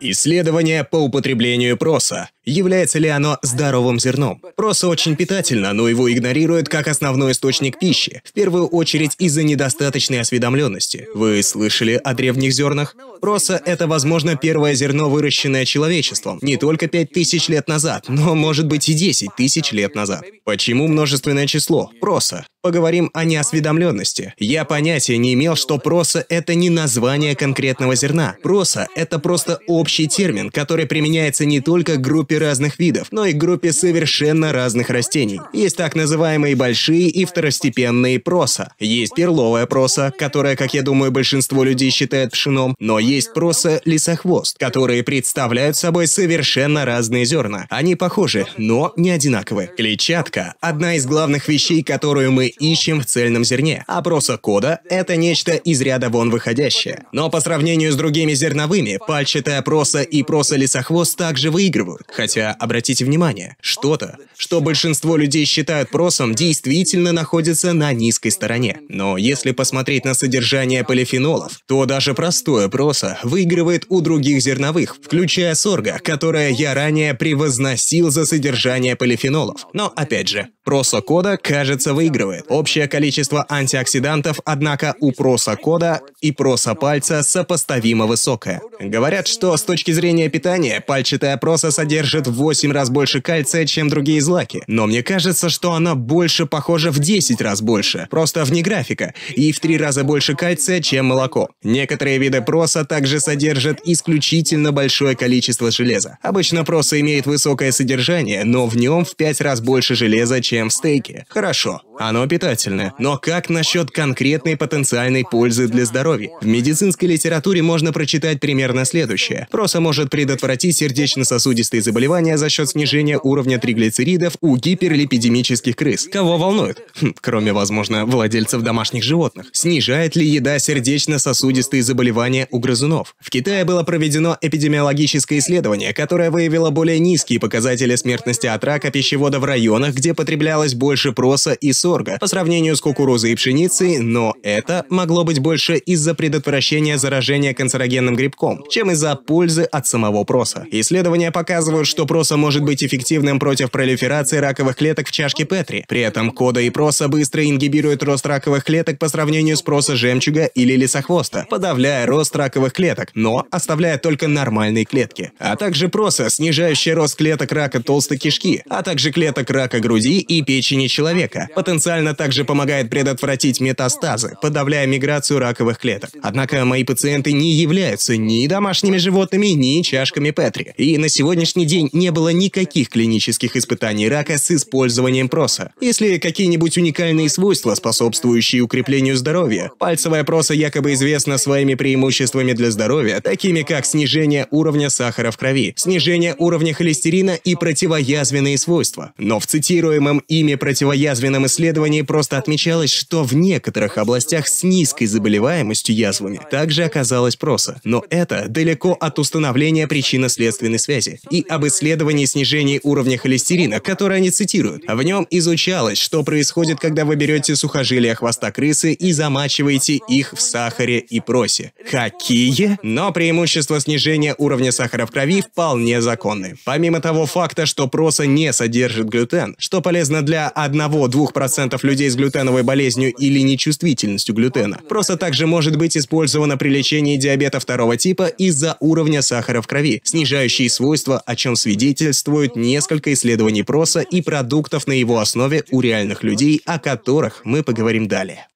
Исследования по употреблению проса. Является ли оно здоровым зерном? Просо очень питательно, но его игнорируют как основной источник пищи, в первую очередь из-за недостаточной осведомленности. Вы слышали о древних зернах? Просо – это, возможно, первое зерно, выращенное человечеством, не только 5000 лет назад, но, может быть, и 10 тысяч лет назад. Почему множественное число? Просо. Поговорим о неосведомленности. Я понятия не имел, что просо – это не название конкретного зерна. Просо – это просто общий термин, который применяется не только к группе разных видов, но и группе совершенно разных растений. Есть так называемые большие и второстепенные проса. Есть перловая проса, которая, как я думаю, большинство людей считает пшеном, но есть проса лесохвост, которые представляют собой совершенно разные зерна. Они похожи, но не одинаковы. Клетчатка – одна из главных вещей, которую мы ищем в цельном зерне. А проса кода – это нечто из ряда вон выходящее. Но по сравнению с другими зерновыми, пальчатая проса и проса лесохвост также выигрывают. Хотя кстати, обратите внимание, что-то, что большинство людей считают просом, действительно находится на низкой стороне. Но если посмотреть на содержание полифенолов, то даже простое просо выигрывает у других зерновых, включая сорга, которое я ранее превозносил за содержание полифенолов. Но опять же, Просокода, кажется, выигрывает. Общее количество антиоксидантов, однако, у просокода и просопальца сопоставимо высокое. Говорят, что с точки зрения питания, пальчатая проса содержит в 8 раз больше кальция, чем другие злаки. Но мне кажется, что она больше похожа в 10 раз больше, просто вне графика, и в 3 раза больше кальция, чем молоко. Некоторые виды проса также содержат исключительно большое количество железа. Обычно проса имеет высокое содержание, но в нем в 5 раз больше железа, чем чем в стейке. Хорошо, оно питательное. Но как насчет конкретной потенциальной пользы для здоровья? В медицинской литературе можно прочитать примерно следующее. Просто может предотвратить сердечно-сосудистые заболевания за счет снижения уровня триглицеридов у гиперлипидемических крыс. Кого волнует? Хм, кроме, возможно, владельцев домашних животных. Снижает ли еда сердечно-сосудистые заболевания у грызунов? В Китае было проведено эпидемиологическое исследование, которое выявило более низкие показатели смертности от рака пищевода в районах, где потребляют появлялось больше проса и сорга по сравнению с кукурузой и пшеницей, но это могло быть больше из-за предотвращения заражения канцерогенным грибком, чем из-за пользы от самого проса. Исследования показывают, что проса может быть эффективным против пролиферации раковых клеток в чашке Петри. При этом кода и проса быстро ингибируют рост раковых клеток по сравнению с проса жемчуга или лесохвоста, подавляя рост раковых клеток, но оставляя только нормальные клетки. А также проса, снижающая рост клеток рака толстой кишки, а также клеток рака груди и печени человека. Потенциально также помогает предотвратить метастазы, подавляя миграцию раковых клеток. Однако мои пациенты не являются ни домашними животными, ни чашками Петри. И на сегодняшний день не было никаких клинических испытаний рака с использованием проса. Если какие-нибудь уникальные свойства, способствующие укреплению здоровья, пальцевая проса якобы известна своими преимуществами для здоровья, такими как снижение уровня сахара в крови, снижение уровня холестерина и противоязвенные свойства. Но в цитируемом проведенном ими противоязвенном исследовании просто отмечалось, что в некоторых областях с низкой заболеваемостью язвами также оказалось проса. Но это далеко от установления причинно-следственной связи. И об исследовании снижения уровня холестерина, которое они цитируют. В нем изучалось, что происходит, когда вы берете сухожилия хвоста крысы и замачиваете их в сахаре и просе. Какие? Но преимущество снижения уровня сахара в крови вполне законны. Помимо того факта, что проса не содержит глютен, что полезно полезно для 1-2% людей с глютеновой болезнью или нечувствительностью глютена. Просто также может быть использовано при лечении диабета второго типа из-за уровня сахара в крови, снижающие свойства, о чем свидетельствуют несколько исследований проса и продуктов на его основе у реальных людей, о которых мы поговорим далее.